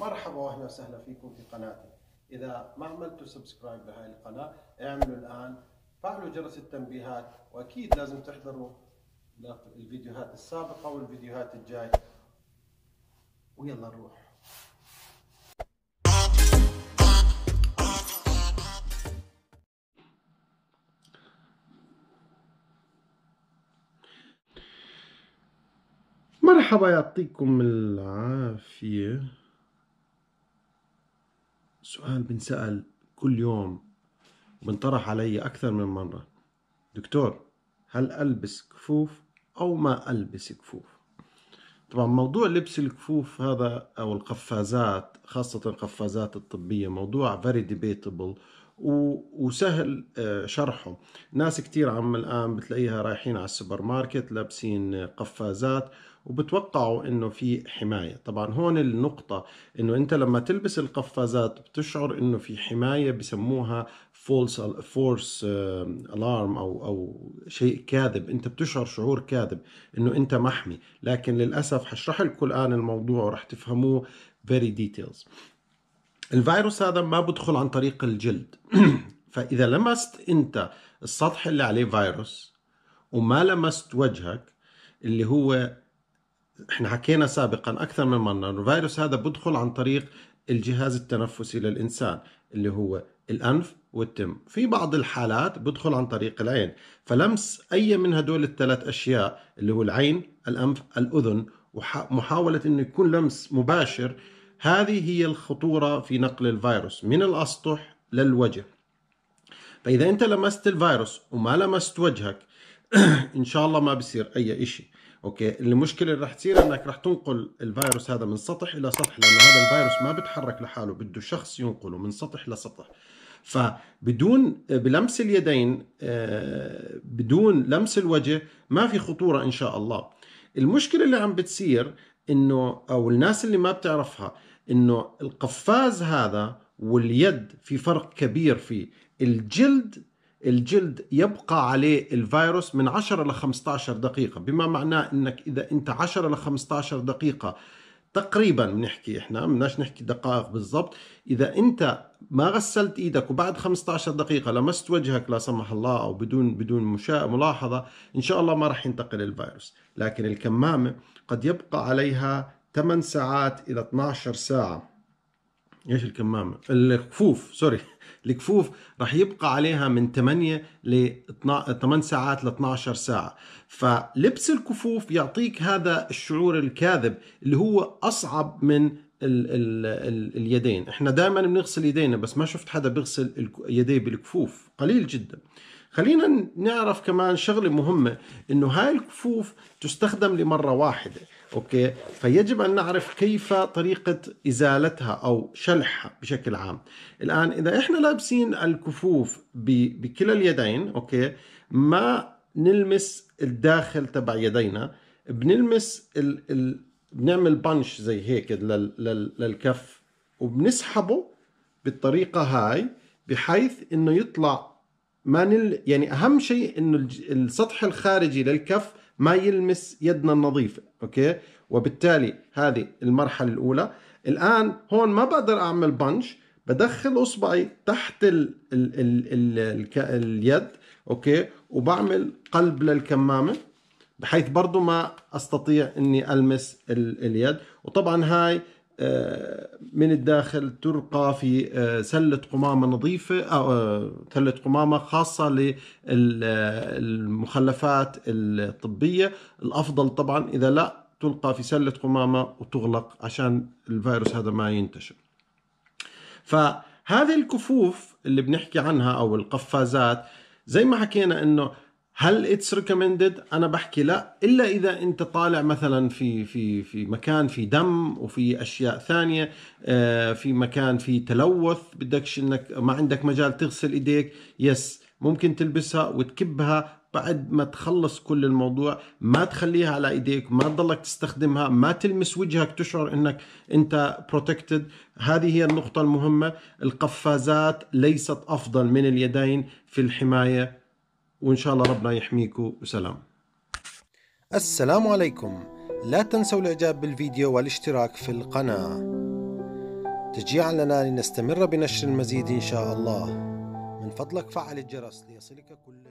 مرحبا واهلا وسهلا فيكم في قناتي اذا ما عملتوا سبسكرايب لهي القناه اعملوا الان فعلوا جرس التنبيهات واكيد لازم تحضروا الفيديوهات السابقه والفيديوهات الجايه ويلا نروح مرحبا يعطيكم العافيه سؤال بنسأل كل يوم وبنطرح علي أكثر من مرة دكتور هل ألبس كفوف أو ما ألبس كفوف طبعا موضوع لبس الكفوف هذا أو القفازات خاصة القفازات الطبية موضوع very debatable وسهل آه، شرحه ناس كتير عم الآن بتلاقيها رايحين على السوبر ماركت لابسين قفازات وبتوقعوا انه في حمايه طبعا هون النقطه انه انت لما تلبس القفازات بتشعر انه في حمايه بسموها فولس فورس الارم او او شيء كاذب انت بتشعر شعور كاذب انه انت محمي لكن للاسف حشرح لكم الان الموضوع ورح تفهموه فيري ديتيلز الفيروس هذا ما بدخل عن طريق الجلد فاذا لمست انت السطح اللي عليه فيروس وما لمست وجهك اللي هو احنا حكينا سابقا اكثر من مره انه الفيروس هذا بدخل عن طريق الجهاز التنفسي للانسان اللي هو الانف والتم في بعض الحالات بدخل عن طريق العين فلمس اي من هدول الثلاث اشياء اللي هو العين الانف الاذن ومحاوله انه يكون لمس مباشر هذه هي الخطورة في نقل الفيروس من الأسطح للوجه فإذا أنت لمست الفيروس وما لمست وجهك إن شاء الله ما بصير أي إشي اوكي المشكله اللي رح تصير انك رح تنقل الفيروس هذا من سطح الى سطح لانه هذا الفيروس ما بتحرك لحاله بده شخص ينقله من سطح لسطح فبدون بلمس اليدين آه، بدون لمس الوجه ما في خطوره ان شاء الله المشكله اللي عم بتصير انه او الناس اللي ما بتعرفها انه القفاز هذا واليد في فرق كبير فيه الجلد الجلد يبقى عليه الفيروس من 10 ل 15 دقيقة بما معناه انك اذا انت 10 ل 15 دقيقة تقريبا بنحكي احنا بدناش نحكي دقائق بالضبط اذا انت ما غسلت ايدك وبعد 15 دقيقة لمست وجهك لا سمح الله او بدون بدون ملاحظة ان شاء الله ما راح ينتقل الفيروس لكن الكمامة قد يبقى عليها 8 ساعات إلى 12 ساعة ايش الكمامة؟ الكفوف سوري الكفوف راح يبقى عليها من 8 ل 8 ساعات ل 12 ساعة فلبس الكفوف يعطيك هذا الشعور الكاذب اللي هو أصعب من ال ال ال اليدين احنا دائما بنغسل يدينا بس ما شفت حدا بيغسل يديه بالكفوف قليل جدا خلينا نعرف كمان شغلة مهمة انه هاي الكفوف تستخدم لمرة واحدة أوكي فيجب أن نعرف كيف طريقة إزالتها أو شلحها بشكل عام الآن إذا إحنا لابسين الكفوف بكلا اليدين أوكي ما نلمس الداخل تبع يدينا بنلمس ال... ال... بنعمل بنش زي هيك لل... لل... للكف وبنسحبه بالطريقة هاي بحيث انه يطلع ما نل... يعني اهم شيء انه السطح الخارجي للكف ما يلمس يدنا النظيفة أوكي وبالتالي هذه المرحلة الأولى الآن هون ما بقدر أعمل بنش بدخل اصبعي تحت ال ال ال الـ الـ اليد اوكي وبعمل قلب للكمامه بحيث برضو ما استطيع اني المس ال اليد وطبعا هاي من الداخل ترقى في آه، سلة قمامة نظيفة أو آه، آه، سلة قمامة خاصة للمخلفات الطبية الأفضل طبعا إذا لا تلقى في سلة قمامة وتغلق عشان الفيروس هذا ما ينتشر فهذه الكفوف اللي بنحكي عنها أو القفازات زي ما حكينا أنه هل اتس ريكومندد انا بحكي لا الا اذا انت طالع مثلا في في في مكان في دم وفي اشياء ثانيه آه، في مكان في تلوث بدكش انك ما عندك مجال تغسل ايديك يس ممكن تلبسها وتكبها بعد ما تخلص كل الموضوع ما تخليها على ايديك ما تضلك تستخدمها ما تلمس وجهك تشعر انك انت بروتكتد هذه هي النقطة المهمة القفازات ليست افضل من اليدين في الحماية وإن شاء الله ربنا يحميكم وسلام السلام عليكم لا تنسوا الإعجاب بالفيديو والاشتراك في القناة تشجيعا لنا لنستمر بنشر المزيد إن شاء الله من فضلك فعل الجرس ليصلك كل